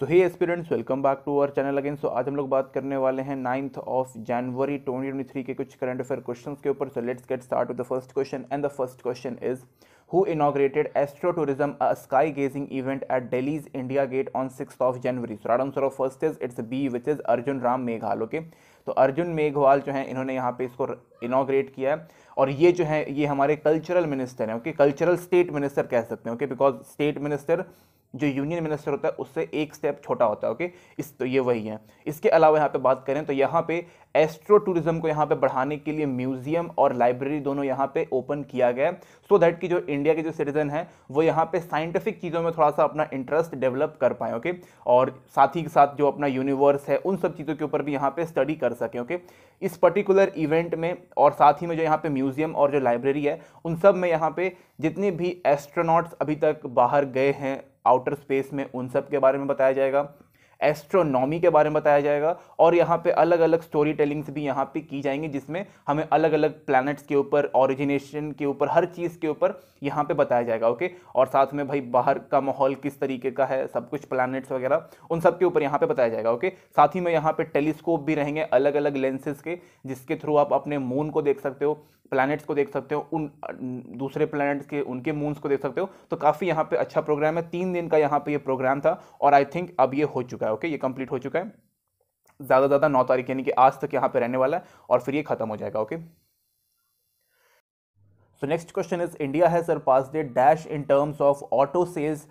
So hey aspirants welcome back to our channel again so आज हम लोग बात करने वाले हैं नाइन्थ ऑफ जनवरी 2023 के कुछ करंट अफेयर क्वेश्चन के ऊपर so let's get start with the first question and the first question is who inaugurated astro tourism a sky gazing event at Delhi's India Gate on six of January so right answer of first is it's B which is Arjun Ram Meghwal okay तो अर्जुन मेघवाल जो है इन्होंने यहाँ पे इसको inaugurate किया है और ये जो है ये हमारे कल्चरल मिनिस्टर हैं ओके कल्चरल स्टेट मिनिस्टर कह सकते हैं ओके बिकॉज स्टेट मिनिस्टर जो यूनियन मिनिस्टर होता है उससे एक स्टेप छोटा होता है ओके इस तो ये वही है इसके अलावा यहाँ पे बात करें तो यहाँ पे एस्ट्रो टूरिज्म को यहाँ पे बढ़ाने के लिए म्यूजियम और लाइब्रेरी दोनों यहाँ पे ओपन किया गया है सो दैट कि जो इंडिया के जो सिटीजन हैं वो यहाँ पे साइंटिफिक चीज़ों में थोड़ा सा अपना इंटरेस्ट डेवलप कर पाएँ ओके और साथ ही साथ जो अपना यूनिवर्स है उन सब चीज़ों के ऊपर भी यहाँ पर स्टडी कर सकें ओके इस पर्टिकुलर इवेंट में और साथ ही में जो यहाँ पे म्यूजियम और जो लाइब्रेरी है उन सब में यहाँ पे जितने भी एस्ट्रोनॉट्स अभी तक बाहर गए हैं आउटर स्पेस में उन सब के बारे में बताया जाएगा एस्ट्रोनॉमी के बारे में बताया जाएगा और यहाँ पे अलग अलग स्टोरी टेलिंग्स भी यहाँ पे की जाएंगी जिसमें हमें अलग अलग प्लैनेट्स के ऊपर ओरिजिनेशन के ऊपर हर चीज़ के ऊपर यहाँ पे बताया जाएगा ओके और साथ में भाई बाहर का माहौल किस तरीके का है सब कुछ प्लैनेट्स वगैरह उन सब के ऊपर यहाँ पे बताया जाएगा ओके साथ ही में यहाँ पर टेलीस्कोप भी रहेंगे अलग अलग लेंसेज के जिसके थ्रू आप अपने मून को देख सकते हो प्लैनेट्स को देख सकते हो उन दूसरे प्लैनेट्स के उनके मून्स को देख सकते हो तो काफ़ी यहाँ पे अच्छा प्रोग्राम है तीन दिन का यहाँ पे ये यह प्रोग्राम था और आई थिंक अब ये हो चुका है ओके ये कंप्लीट हो चुका है ज़्यादा ज़्यादा नौ तारीख यानी कि आज तक यहाँ पे रहने वाला है और फिर ये खत्म हो जाएगा okay so next question is India has surpassed dash in terms of auto sales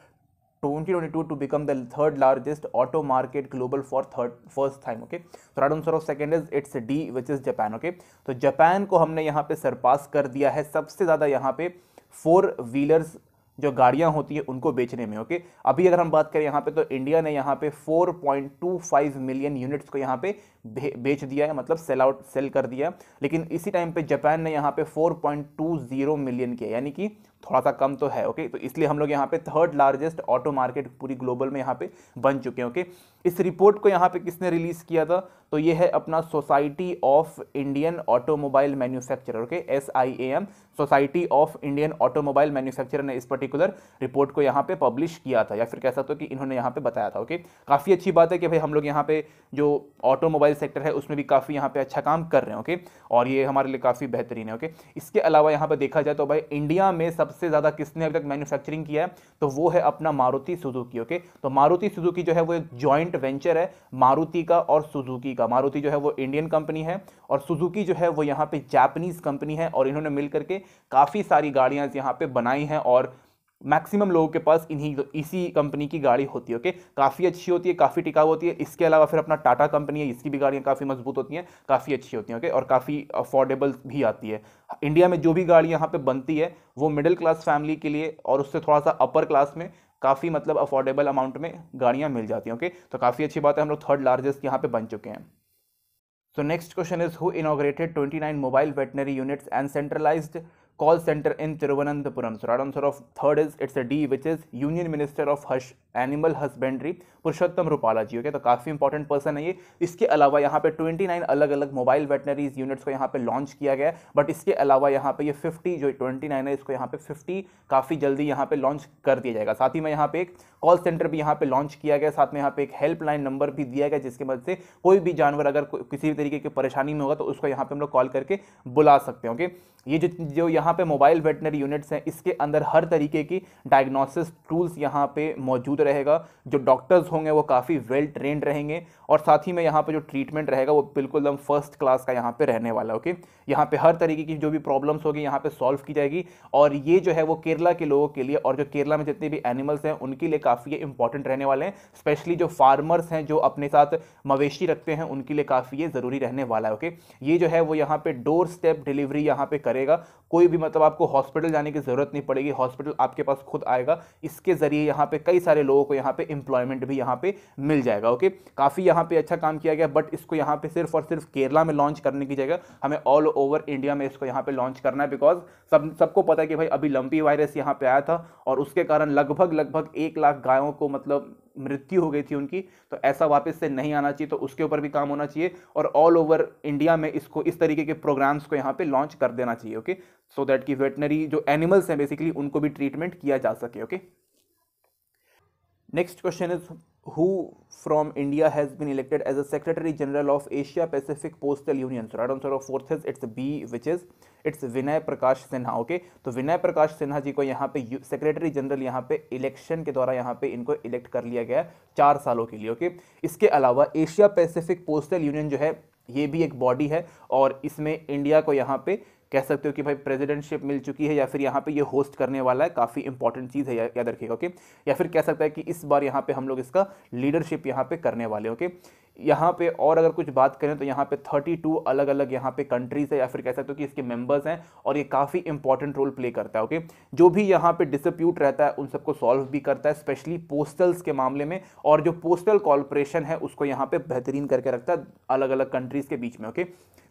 2022 to become the third largest auto market global for third first time okay so right answer of second is it's D which is Japan okay so, japan ko humne yahan pe surpass kar diya hai sabse zyada yahan pe four wheelers जो गाड़ियां होती है उनको बेचने में okay अभी अगर हम बात करें यहाँ पे तो इंडिया ने यहाँ पे 4.25 मिलियन यूनिट्स को यहाँ पे बेच दिया है मतलब सेल आउट सेल कर दिया लेकिन इसी टाइम पे जापान ने यहाँ पे 4.20 मिलियन किया यानी कि थोड़ा सा कम तो है ओके तो इसलिए हम लोग यहाँ पे थर्ड लार्जेस्ट ऑटो मार्केट पूरी ग्लोबल में यहाँ पे बन चुके हैं ओके इस रिपोर्ट को यहाँ पे किसने रिलीज़ किया था तो ये है अपना society of Indian automobile manufacturer okay S I A M society of Indian automobile manufacturer ने इस पर्टिकुलर रिपोर्ट को यहाँ पे पब्लिश किया था या फिर कह सकते हो कि इन्होंने यहाँ पे बताया था ओके काफ़ी अच्छी बात है कि भाई हम लोग यहाँ पे जो ऑटोमोबाइल सेक्टर है उसमें भी काफ़ी यहाँ पे अच्छा काम कर रहे हैं ओके और ये हमारे लिए काफ़ी बेहतरीन है ओके इसके अलावा यहाँ पर देखा जाए तो भाई इंडिया में सबसे ज़्यादा किसने अभी तक मैन्युफैक्चरिंग किया है तो वो है अपना मारुति सुजुकी ओके तो मारुति सुजुकी जो है वो एक जॉइंट वेंचर है मारुति का और सुजुकी का मारुति जो है वो इंडियन कंपनी है और सुजुकी जो है वो यहाँ पे जापनीज़ कंपनी है और इन्होंने मिल करके काफ़ी सारी गाड़ियाँ यहाँ पे बनाई हैं और मैक्सिमम लोगों के पास इन्हीं इसी कंपनी की गाड़ी होती है ओके काफ़ी अच्छी होती है काफ़ी टिकाऊ होती है इसके अलावा फिर अपना टाटा कंपनी है इसकी भी गाड़ियाँ काफ़ी मजबूत होती हैं काफ़ी अच्छी होती हैं ओके और काफ़ी अफोर्डेबल भी आती है इंडिया में जो भी गाड़ी यहाँ पर बनती है वो मिडिल क्लास फैमिली के लिए और उससे थोड़ा सा अपर क्लास में काफ़ी मतलब अफोर्डेबल अमाउंट में गाड़ियाँ मिल जाती हैं ओके तो काफ़ी अच्छी बात है हम लोग थर्ड लार्जेस्ट यहाँ पर बन चुके हैं सो तो next question is who inaugurated twenty nine mobile veterinary units and centralised call center in Thiruvananthapuram. So right answer of third is it's a D which is Union Minister of Hush, Animal Husbandry Purushottam Rupala ji okay तो काफ़ी important person है ये इसके अलावा यहाँ पे 29 अलग अलग मोबाइल वेटनरीज यूनिट्स को यहाँ पे लॉन्च किया गया बट इसके अलावा यहाँ पे ये 50 जो 29 है इसको यहाँ पे 50 काफ़ी जल्दी यहाँ पे लॉन्च कर दिया जाएगा साथ ही में यहाँ पे एक कॉल सेंटर भी यहाँ पे लॉन्च किया गया साथ में यहाँ पे एक हेल्पलाइन नंबर भी दिया गया जिसके मदद से कोई भी जानवर अगर किसी भी तरीके की परेशानी में होगा तो उसको यहाँ पे हम लोग कॉल करके बुला सकते हैं ओके ये जो जो यहाँ यहाँ पे मोबाइल वेटनरी यूनिट्स हैं इसके अंदर हर तरीके की डायग्नोसिस टूल्स यहाँ पे मौजूद रहेगा जो डॉक्टर्स होंगे वो काफ़ी वेल ट्रेंड रहेंगे और साथ ही में यहाँ पे जो ट्रीटमेंट रहेगा वो बिल्कुल एकदम फर्स्ट क्लास का यहाँ पे रहने वाला ओके यहाँ पे हर तरीके की जो भी प्रॉब्लम्स होगी यहाँ पे सॉल्व की जाएगी और ये जो है वो केरला के लोगों के लिए और जो केरला में जितने भी एनिमल्स हैं उनके लिए काफ़ी इंपॉर्टेंट रहने वाले हैं स्पेशली जो फार्मर्स हैं जो अपने साथ मवेशी रखते हैं उनके लिए काफ़ी ये ज़रूरी रहने वाला है ओके ये जो है वो यहाँ पर डोर स्टेप डिलीवरी यहाँ पर करेगा कोई भी मतलब आपको हॉस्पिटल जाने की ज़रूरत नहीं पड़ेगी हॉस्पिटल आपके पास खुद आएगा इसके ज़रिए यहाँ पे कई सारे लोगों को यहाँ पे एम्प्लॉयमेंट भी यहाँ पे मिल जाएगा ओके काफ़ी यहाँ पे अच्छा काम किया गया बट इसको यहाँ पे सिर्फ और सिर्फ केरला में लॉन्च करने की जगह हमें ऑल ओवर इंडिया में इसको यहाँ पे लॉन्च करना है बिकॉज सब सबको पता है कि भाई अभी लंपी वायरस यहाँ पे आया था और उसके कारण लगभग लगभग एक लाख गायों को मतलब मृत्यु हो गई थी उनकी तो ऐसा वापस से नहीं आना चाहिए तो उसके ऊपर भी काम होना चाहिए और ऑल ओवर इंडिया में इसको इस तरीके के प्रोग्राम्स को यहाँ पे लॉन्च कर देना चाहिए ओके सो दैट की वेटनरी जो एनिमल्स हैं बेसिकली उनको भी ट्रीटमेंट किया जा सके okay next question is who from India has been elected as a secretary general of Asia Pacific postal union So answer of fourth is it's B which is it's Vinay Prakash Sinha okay तो विनय प्रकाश सिन्हा जी को यहाँ पे secretary general यहाँ पे election के द्वारा यहाँ पे इनको इलेक्ट कर लिया गया चार सालों के लिए ओके इसके अलावा एशिया पैसेफिक पोस्टल यूनियन जो है ये भी एक बॉडी है और इसमें इंडिया को यहाँ पे कह सकते हो कि भाई प्रेसिडेंटशिप मिल चुकी है या फिर यहाँ पे ये होस्ट करने वाला है काफ़ी इंपॉर्टेंट चीज़ है याद रखिएगा ओके या फिर कह सकता है कि इस बार यहाँ पे हम लोग इसका लीडरशिप यहाँ पे करने वाले ओके यहाँ पे और अगर कुछ बात करें तो यहाँ पे 32 अलग अलग यहाँ पे कंट्रीज है या फिर कह सकते हो कि इसके मेंबर्स हैं और ये काफ़ी इंपॉर्टेंट रोल प्ले करता है ओके जो भी यहाँ पे डिसप्यूट रहता है उन सबको सॉल्व भी करता है स्पेशली पोस्टल्स के मामले में और जो पोस्टल कॉरपोरेशन है उसको यहाँ पर बेहतरीन करके रखता है अलग अलग कंट्रीज़ के बीच में ओके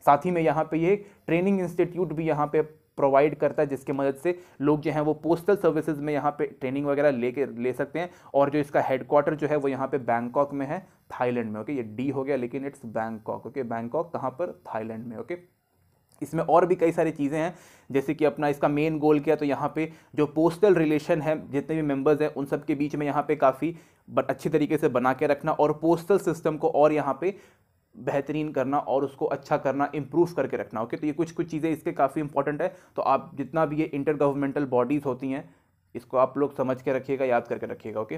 साथ ही में यहाँ पर ये ट्रेनिंग इंस्टीट्यूट भी यहाँ पर प्रोवाइड करता है जिसके मदद से लोग जो हैं वो पोस्टल सर्विसेज में यहाँ पे ट्रेनिंग वगैरह कर ले सकते हैं और जो इसका हेडक्वार्टर जो है वो यहाँ पे बैंकॉक में है थाईलैंड में ओके ये डी हो गया लेकिन इट्स बैंकॉक ओके बैंकॉक कहाँ पर थाईलैंड में ओके इसमें और भी कई सारी चीज़ें हैं जैसे कि अपना इसका मेन गोल क्या तो यहाँ पे जो पोस्टल रिलेशन है जितने भी मेंबर्स हैं उन सब के बीच में यहाँ पे काफ़ी अच्छी तरीके से बना के रखना और पोस्टल सिस्टम को और यहाँ पे बेहतरीन करना और उसको अच्छा करना इम्प्रूव करके रखना ओके तो ये कुछ कुछ चीज़ें इसके काफ़ी इंपॉर्टेंट है तो आप जितना भी ये इंटर गवर्नमेंटल बॉडीज़ होती हैं इसको आप लोग समझ के रखिएगा याद करके रखिएगा okay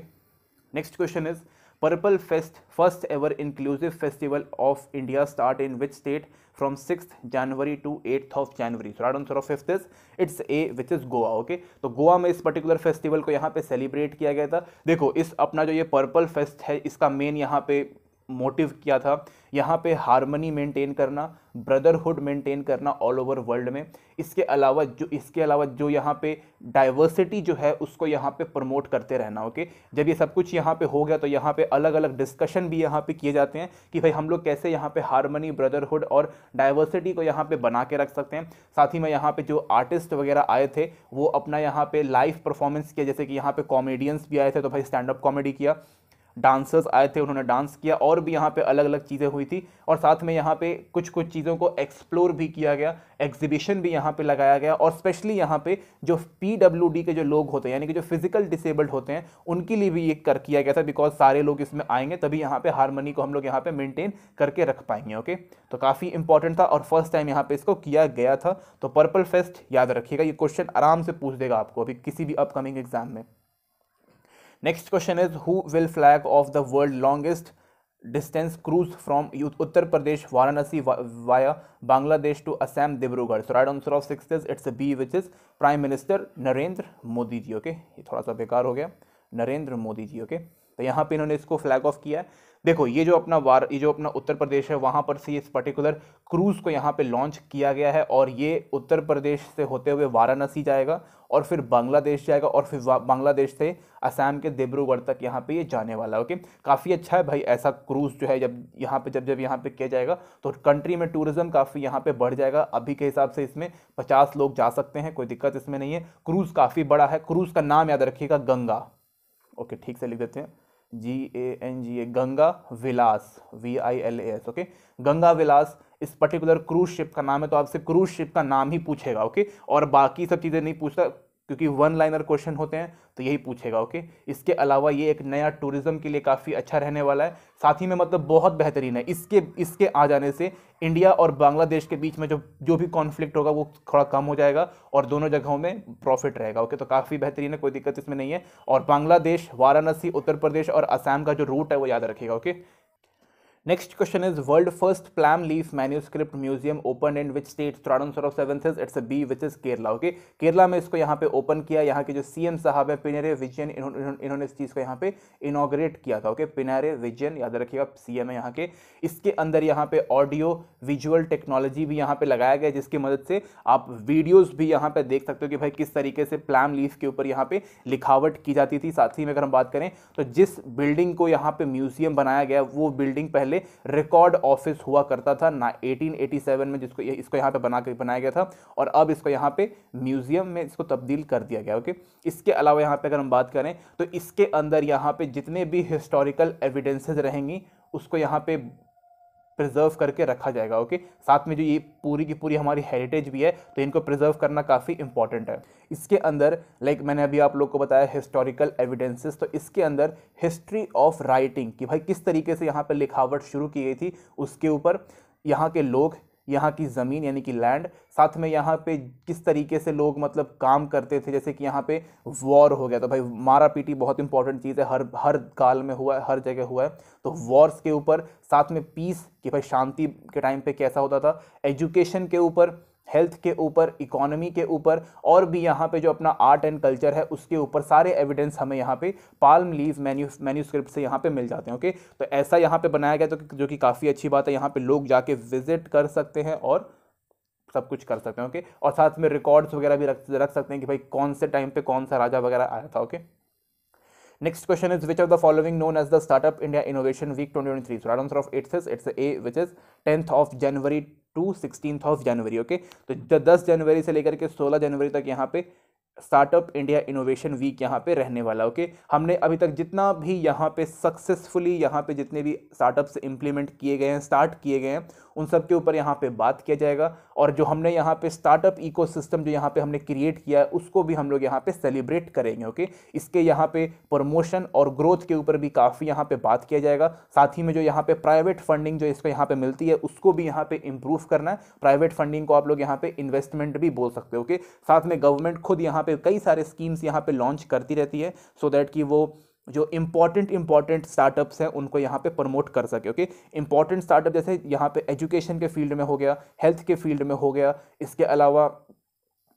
next question is purple fest first ever inclusive festival of India start in which state from six January to eighth of January So, right answer of fifth is it's A, which is तो गोवा में इस particular festival को यहाँ पे celebrate किया गया था देखो इस अपना जो ये पर्पल फेस्ट है इसका मेन यहाँ पे मोटिव किया था यहाँ पे हारमनी मेंटेन करना ब्रदरहुड मेंटेन करना ऑल ओवर वर्ल्ड में इसके अलावा जो इसके अलावा जो यहाँ पे डाइवर्सिटी जो है उसको यहाँ पे प्रमोट करते रहना ओके जब ये सब कुछ यहाँ पे हो गया तो यहाँ पे अलग अलग डिस्कशन भी यहाँ पे किए जाते हैं कि भाई हम लोग कैसे यहाँ पे हारमनी ब्रदरहुड और डाइवर्सिटी को यहाँ पर बना के रख सकते हैं साथ ही में यहाँ पे जो आर्टिस्ट वगैरह आए थे वो अपना यहाँ पर लाइव परफॉर्मेंस किया जैसे कि यहाँ पर कॉमेडियंस भी आए थे तो भाई स्टैंड अप कॉमेडी किया डांसर्स आए थे उन्होंने डांस किया और भी यहाँ पे अलग अलग चीज़ें हुई थी और साथ में यहाँ पे कुछ कुछ चीज़ों को एक्सप्लोर भी किया गया एग्जीबिशन भी यहाँ पे लगाया गया और स्पेशली यहाँ पे जो पी के जो लोग होते हैं यानी कि जो फिजिकल डिसेबल्ड होते हैं उनके लिए भी ये कर किया गया था बिकॉज सारे लोग इसमें आएंगे तभी यहाँ पर हारमोनी को हम लोग यहाँ पर मेनटेन करके रख पाएंगे ओके तो काफ़ी इंपॉर्टेंट था और फर्स्ट टाइम यहाँ पर इसको किया गया था तो पर्पल फेस्ट याद रखिएगा ये क्वेश्चन आराम से पूछ देगा आपको अभी किसी भी अपकमिंग एग्जाम में next question is who will flag off the world longest distance cruise from Uttar Pradesh Varanasi via Bangladesh to Assam Dibrugarh so right answer of six is it's B which is prime minister Narendra Modi ji okay okay? ये थोड़ा सा बेकार हो गया Narendra Modi ji okay okay? तो यहाँ पे इन्होंने इसको फ्लैग ऑफ किया है देखो ये जो अपना वार ये जो अपना उत्तर प्रदेश है वहाँ पर से इस पर्टिकुलर क्रूज़ को यहाँ पे लॉन्च किया गया है और ये उत्तर प्रदेश से होते हुए वाराणसी जाएगा और फिर बांग्लादेश जाएगा और फिर बांग्लादेश से असम के दिब्रूगढ़ तक यहाँ पे ये जाने वाला है ओके काफ़ी अच्छा है भाई ऐसा क्रूज़ जो है जब यहाँ पे जब जब यहाँ पे किया जाएगा तो कंट्री में टूरिज़्म काफ़ी यहाँ पे बढ़ जाएगा अभी के हिसाब से इसमें पचास लोग जा सकते हैं कोई दिक्कत इसमें नहीं है क्रूज़ काफ़ी बड़ा है क्रूज़ का नाम याद रखिएगा गंगा ओके ठीक से लिख देते हैं G A N G A Ganga Vilas V I L A S okay Ganga Vilas इस पर्टिकुलर क्रूज शिप का नाम है तो आपसे क्रूज शिप का नाम ही पूछेगा ओके और बाकी सब चीज़ें नहीं पूछता क्योंकि वन लाइनर क्वेश्चन होते हैं तो यही पूछेगा ओके इसके अलावा ये एक नया टूरिज्म के लिए काफ़ी अच्छा रहने वाला है साथ ही में मतलब बहुत बेहतरीन है इसके इसके आ जाने से इंडिया और बांग्लादेश के बीच में जो जो भी कॉन्फ्लिक्ट होगा वो थोड़ा कम हो जाएगा और दोनों जगहों में प्रॉफिट रहेगा ओके तो काफ़ी बेहतरीन है कोई दिक्कत इसमें नहीं है और बांग्लादेश वाराणसी उत्तर प्रदेश और असम का जो रूट है वो याद रखेगा okay next question is world first palm leaf manuscript museum open in which state तो of seven it's B which is Kerala okay Kerala में इसको यहाँ पे ओपन किया यहाँ के जो सीएम साहब है पिनेरे विजयन इन्होंने इस चीज़ को यहाँ पे इनोग्रेट किया था ओके पिनेरे विजयन याद रखिएगा सीएम है यहाँ के इसके अंदर यहाँ पे ऑडियो विजुअल टेक्नोलॉजी भी यहाँ पे लगाया गया जिसकी मदद से आप वीडियोज भी यहाँ पे देख सकते हो कि भाई किस तरीके से प्लान लीफ के ऊपर यहाँ पे लिखावट की जाती थी साथ ही में अगर हम बात करें तो जिस बिल्डिंग को यहाँ पे म्यूजियम बनाया गया वो बिल्डिंग पहले पहले रिकॉर्ड ऑफिस हुआ करता था ना 1887 में जिसको इसको यहाँ पे बना कर बनाया गया था और अब इसको यहाँ पे म्यूजियम में इसको तब्दील कर दिया गया ओके इसके अलावा यहाँ पे अगर हम बात करें तो इसके अंदर यहाँ पे जितने भी हिस्टोरिकल एविडेंसेज रहेंगी उसको यहाँ पे प्रिजर्व करके रखा जाएगा ओके साथ में जो ये पूरी की पूरी हमारी हेरिटेज भी है तो इनको प्रिजर्व करना काफ़ी इंपॉर्टेंट है इसके अंदर लाइक मैंने अभी आप लोग को बताया हिस्टोरिकल एविडेंसेस तो इसके अंदर हिस्ट्री ऑफ राइटिंग कि भाई किस तरीके से यहाँ पर लिखावट शुरू की गई थी उसके ऊपर यहाँ के लोग यहाँ की ज़मीन यानी कि लैंड साथ में यहाँ पे किस तरीके से लोग मतलब काम करते थे जैसे कि यहाँ पे वॉर हो गया तो भाई मारा पीटी बहुत इंपॉर्टेंट चीज़ है हर हर काल में हुआ है हर जगह हुआ है तो वॉर्स के ऊपर साथ में पीस कि भाई शांति के टाइम पे कैसा होता था एजुकेशन के ऊपर हेल्थ के ऊपर इकोनॉमी के ऊपर और भी यहाँ पे जो अपना आर्ट एंड कल्चर है उसके ऊपर सारे एविडेंस हमें यहाँ पे पाल्म लीव मेन्यू मैन्यूस्क्रिप्ट से यहाँ पे मिल जाते हैं ओके तो ऐसा यहाँ पे बनाया गया तो जो कि काफ़ी अच्छी बात है यहाँ पे लोग जाके विजिट कर सकते हैं और सब कुछ कर सकते हैं ओके और साथ में रिकॉर्ड्स वगैरह भी रख रख सकते हैं कि भाई कौन से टाइम पे कौन सा राजा वगैरह आया था okay next question is which of the following known as the startup India innovation week twenty twenty three so answer of it's it's A which is tenth of January to sixteen of January okay तो दस जनवरी से लेकर के सोलह जनवरी तक यहाँ पे startup India innovation week यहाँ पे रहने वाला ओके हमने अभी तक जितना भी यहाँ पे सक्सेसफुली यहाँ पे जितने भी स्टार्टअप्स इम्प्लीमेंट किए गए हैं स्टार्ट किए गए हैं उन सब के ऊपर यहाँ पे बात किया जाएगा और जो हमने यहाँ पे स्टार्टअप इकोसिस्टम जो यहाँ पे हमने क्रिएट किया है उसको भी हम लोग यहाँ पे सेलिब्रेट करेंगे ओके इसके यहाँ पे प्रमोशन और ग्रोथ के ऊपर भी काफ़ी यहाँ पे बात किया जाएगा साथ ही में जो यहाँ पे प्राइवेट फंडिंग जो इसको यहाँ पे मिलती है उसको भी यहाँ पे इम्प्रूव करना है प्राइवेट फंडिंग को आप लोग यहाँ पे इन्वेस्टमेंट भी बोल सकते हो ओके साथ में गवर्नमेंट खुद यहाँ पे कई सारे स्कीम्स यहाँ पे लॉन्च करती रहती है सो so दैट कि वो जो इम्पॉर्टेंट इम्पॉर्टेंट स्टार्टअप्स हैं उनको यहाँ पे प्रमोट कर सके ओके इम्पॉर्टेंट स्टार्टअप जैसे यहाँ पे एजुकेशन के फील्ड में हो गया हेल्थ के फील्ड में हो गया इसके अलावा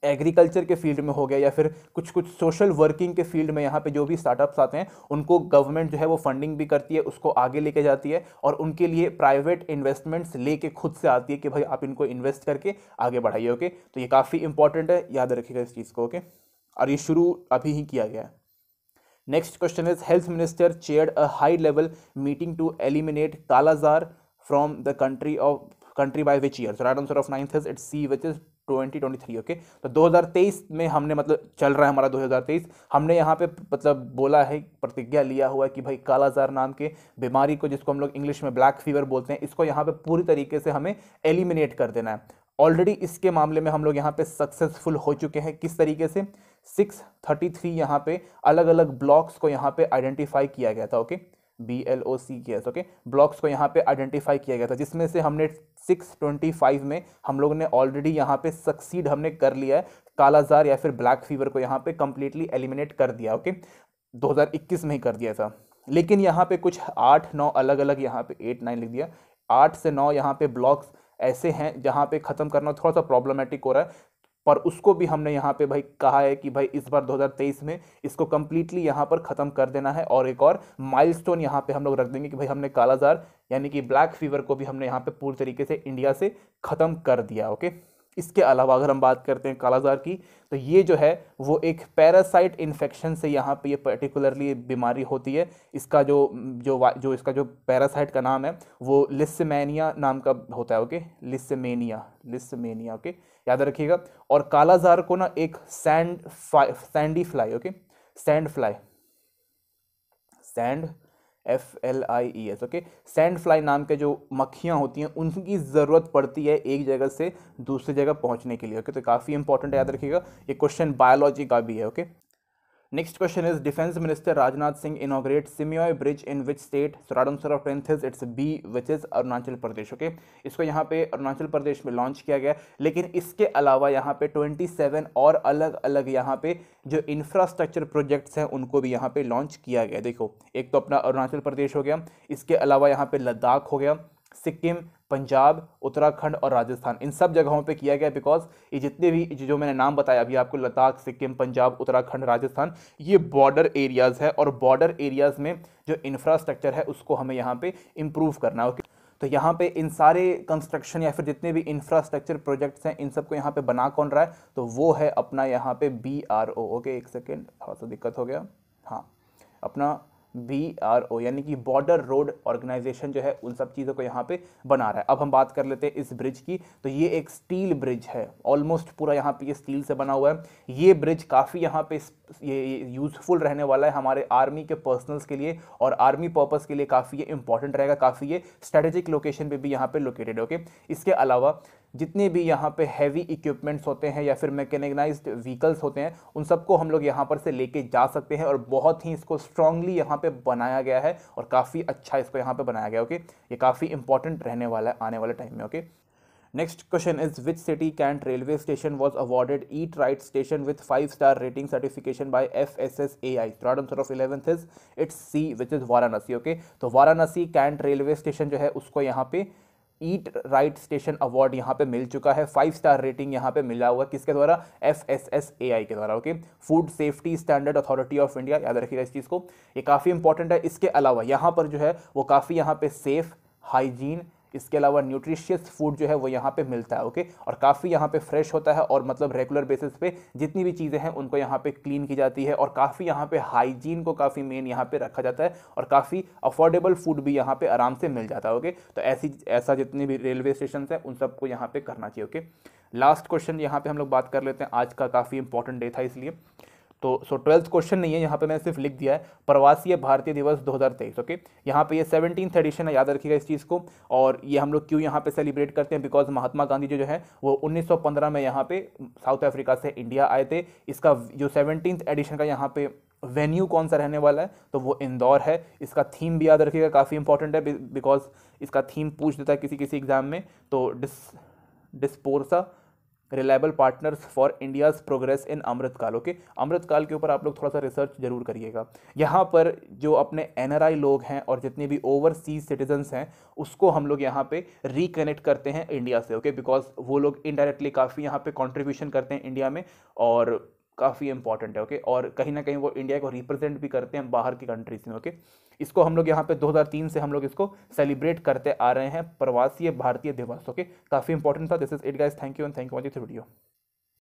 एग्रीकल्चर के फील्ड में हो गया या फिर कुछ कुछ सोशल वर्किंग के फील्ड में यहाँ पे जो भी स्टार्टअप्स आते हैं उनको गवर्नमेंट जो है वो फंडिंग भी करती है उसको आगे लेके जाती है और उनके लिए प्राइवेट इन्वेस्टमेंट्स लेके खुद से आती है कि भाई आप इनको इन्वेस्ट करके आगे बढ़ाइए ओके तो ये काफ़ी इंपॉर्टेंट है याद रखिएगा इस चीज़ को ओके और ये शुरू अभी ही किया गया है next question is health minister chaired a high level meeting to eliminate kala-azar from the country of country by which year right answer of ninth is it's C which is 2023 okay okay? तो 2023 में हमने मतलब चल रहा है हमारा 2023 हमने यहाँ पे मतलब बोला है प्रतिज्ञा लिया हुआ है कि भाई कालाजार नाम के बीमारी को जिसको हम लोग इंग्लिश में ब्लैक फीवर बोलते हैं इसको यहाँ पे पूरी तरीके से हमें एलिमिनेट कर देना है ऑलरेडी इसके मामले में हम लोग यहाँ पे सक्सेसफुल हो चुके हैं किस तरीके से सिक्स थर्टी थ्री यहाँ पे अलग अलग ब्लॉक्स को यहाँ पे आइडेंटिफाई किया गया था okay B L O C K okay blocks को यहाँ पे आइडेंटिफाई किया गया था जिसमें से हमने सिक्स ट्वेंटी फाइव में हम लोगों ने ऑलरेडी यहाँ पे सक्सीड हमने कर लिया है कालाजार या फिर ब्लैक फीवर को यहाँ पे कम्प्लीटली एलिमिनेट कर दिया ओके दो हजार इक्कीस में ही कर दिया था लेकिन यहाँ पे कुछ आठ नौ अलग अलग यहाँ पे एट नाइन लिख दिया आठ से नौ यहाँ पे ब्लॉक्स ऐसे हैं जहाँ पे ख़त्म करना थोड़ा सा प्रॉब्लमेटिक हो रहा है और उसको भी हमने यहाँ पे भाई कहा है कि भाई इस बार 2023 में इसको कम्प्लीटली यहाँ पर ख़त्म कर देना है और एक और माइलस्टोन यहाँ पर हम लोग रख देंगे कि भाई हमने कालाजार यानी कि ब्लैक फीवर को भी हमने यहाँ पे पूरी तरीके से इंडिया से ख़त्म कर दिया ओके इसके अलावा अगर हम बात करते हैं कालाजार की तो ये जो है वो एक पैरासाइट इन्फेक्शन से यहाँ पे ये पर्टिकुलरली बीमारी होती है इसका जो जो जो इसका जो पैरासाइट का नाम है वो लिस्मेनिया नाम का होता है ओके लिस्मेनिया लिस्मेनिया ओके याद रखिएगा और कालाजार को ना एक sand sandy fly okay sand fly sand F L I E S okay sand fly नाम के जो मक्खियाँ होती हैं उनकी ज़रूरत पड़ती है एक जगह से दूसरी जगह पहुँचने के लिए ओके okay? तो काफ़ी इंपॉर्टेंट याद रखिएगा ये क्वेश्चन बायोलॉजी का भी है okay okay? Next question is defence minister Rajnath Singh inaugurate Siyom bridge in which state So right answer of 10th is Arunachal Pradesh okay okay? इसको यहाँ पे अरुणाचल प्रदेश में लॉन्च किया गया लेकिन इसके अलावा यहाँ पे 27 और अलग अलग यहाँ पे जो इंफ्रास्ट्रक्चर प्रोजेक्ट्स हैं उनको भी यहाँ पे लॉन्च किया गया देखो एक तो अपना अरुणाचल प्रदेश हो गया इसके अलावा यहाँ पे लद्दाख हो गया सिक्किम पंजाब उत्तराखंड और राजस्थान इन सब जगहों पे किया गया बिकॉज ये जितने भी जो मैंने नाम बताया अभी आपको लद्दाख सिक्किम पंजाब उत्तराखंड राजस्थान ये बॉर्डर एरियाज़ है और बॉर्डर एरियाज़ में जो इंफ्रास्ट्रक्चर है उसको हमें यहाँ पे इम्प्रूव करना है तो यहाँ पे इन सारे कंस्ट्रक्शन या फिर जितने भी इंफ्रास्ट्रक्चर प्रोजेक्ट्स हैं इन सबको यहाँ पे बना कौन रहा है तो वो है अपना यहाँ पे बी आर ओ ओके एक सेकेंड थोड़ा सा दिक्कत हो गया हाँ अपना बी आर ओ यानी कि बॉर्डर रोड ऑर्गेनाइजेशन जो है उन सब चीज़ों को यहाँ पे बना रहा है अब हम बात कर लेते हैं इस ब्रिज की तो ये एक स्टील ब्रिज है ऑलमोस्ट पूरा यहाँ पे ये स्टील से बना हुआ है ये ब्रिज काफ़ी यहाँ पे ये यूज़फुल रहने वाला है हमारे आर्मी के पर्सनल्स के लिए और आर्मी पर्पज़ के लिए काफ़ी ये इंपॉर्टेंट रहेगा काफ़ी ये स्ट्रेटेजिक लोकेशन पर भी यहाँ पर लोकेटेड ओके इसके अलावा जितने भी यहाँ पे हैवी इक्विपमेंट्स होते हैं या फिर मैकेनाइज्ड व्हीकल्स होते हैं उन सबको हम लोग यहाँ पर से लेके जा सकते हैं और बहुत ही इसको स्ट्रांगली यहाँ पे बनाया गया है और काफ़ी अच्छा इसको यहाँ पे बनाया गया ओके ये काफ़ी इंपॉर्टेंट रहने वाला है आने वाले टाइम में okay next question is which city cantt railway station was awarded eat right station with five star rating certification by F S S A I third answer of eleventh is it's C which is Varanasi okay तो Varanasi cantt railway station जो है उसको यहाँ पे ईट right station award यहाँ पे मिल चुका है फाइव स्टार रेटिंग यहाँ पे मिला हुआ किसके द्वारा F S S A I के द्वारा okay food safety standard authority of India याद रखिएगा इस चीज़ को ये काफ़ी इंपॉर्टेंट है इसके अलावा यहाँ पर जो है वो काफ़ी यहाँ पे सेफ हाइजीन इसके अलावा न्यूट्रिशियस फूड जो है वो यहाँ पे मिलता है ओके और काफ़ी यहाँ पे फ्रेश होता है और मतलब रेगुलर बेसिस पे जितनी भी चीज़ें हैं उनको यहाँ पे क्लीन की जाती है और काफ़ी यहाँ पे हाइजीन को काफ़ी मेन यहाँ पे रखा जाता है और काफ़ी अफोर्डेबल फूड भी यहाँ पे आराम से मिल जाता है ओके तो ऐसी ऐसा जितने भी रेलवे स्टेशन हैं उन सबको यहाँ पर करना चाहिए ओके लास्ट क्वेश्चन यहाँ पर हम लोग बात कर लेते हैं आज का काफ़ी इंपॉर्टेंट डे था इसलिए तो सो ट्वेल्थ क्वेश्चन नहीं है यहाँ पे मैंने सिर्फ लिख दिया है प्रवासी भारतीय दिवस 2023 ओके यहाँ पर ये सेवनटीन एडिशन है याद रखिएगा इस चीज़ को और ये हम लोग क्यों यहाँ पे सेलिब्रेट करते हैं बिकॉज महात्मा गांधी जो जो है वो 1915 में यहाँ पे साउथ अफ्रीका से इंडिया आए थे इसका जो सेवनटीन एडिशन का यहाँ पे वेन्यू कौन सा रहने वाला है तो वो इंदौर है इसका थीम भी याद रखिएगा काफ़ी इंपॉर्टेंट है बिकॉज इसका थीम पूछ देता है किसी किसी एग्ज़ाम में तो dis diaspora reliable partners for India's progress in Amritkaal okay Amritkaal के ऊपर आप लोग थोड़ा सा रिसर्च जरूर करिएगा यहाँ पर जो अपने एन लोग हैं और जितने भी ओवरसीज सिटीजन्स हैं उसको हम लोग यहाँ पे रिकनेक्ट करते हैं इंडिया से ओके okay? बिकॉज वो लोग इनडायरेक्टली काफ़ी यहाँ पे कॉन्ट्रीब्यूशन करते हैं इंडिया में और काफ़ी इंपॉर्टेंट है ओके और कहीं ना कहीं वो इंडिया को रिप्रेजेंट भी करते हैं बाहर की कंट्रीज़ में ओके इसको हम लोग यहाँ पे 2003 से हम लोग इसको सेलिब्रेट करते आ रहे हैं प्रवासी भारतीय दिवस ओके काफ़ी इंपॉर्टेंट था this is it guys thank you and thank you watching video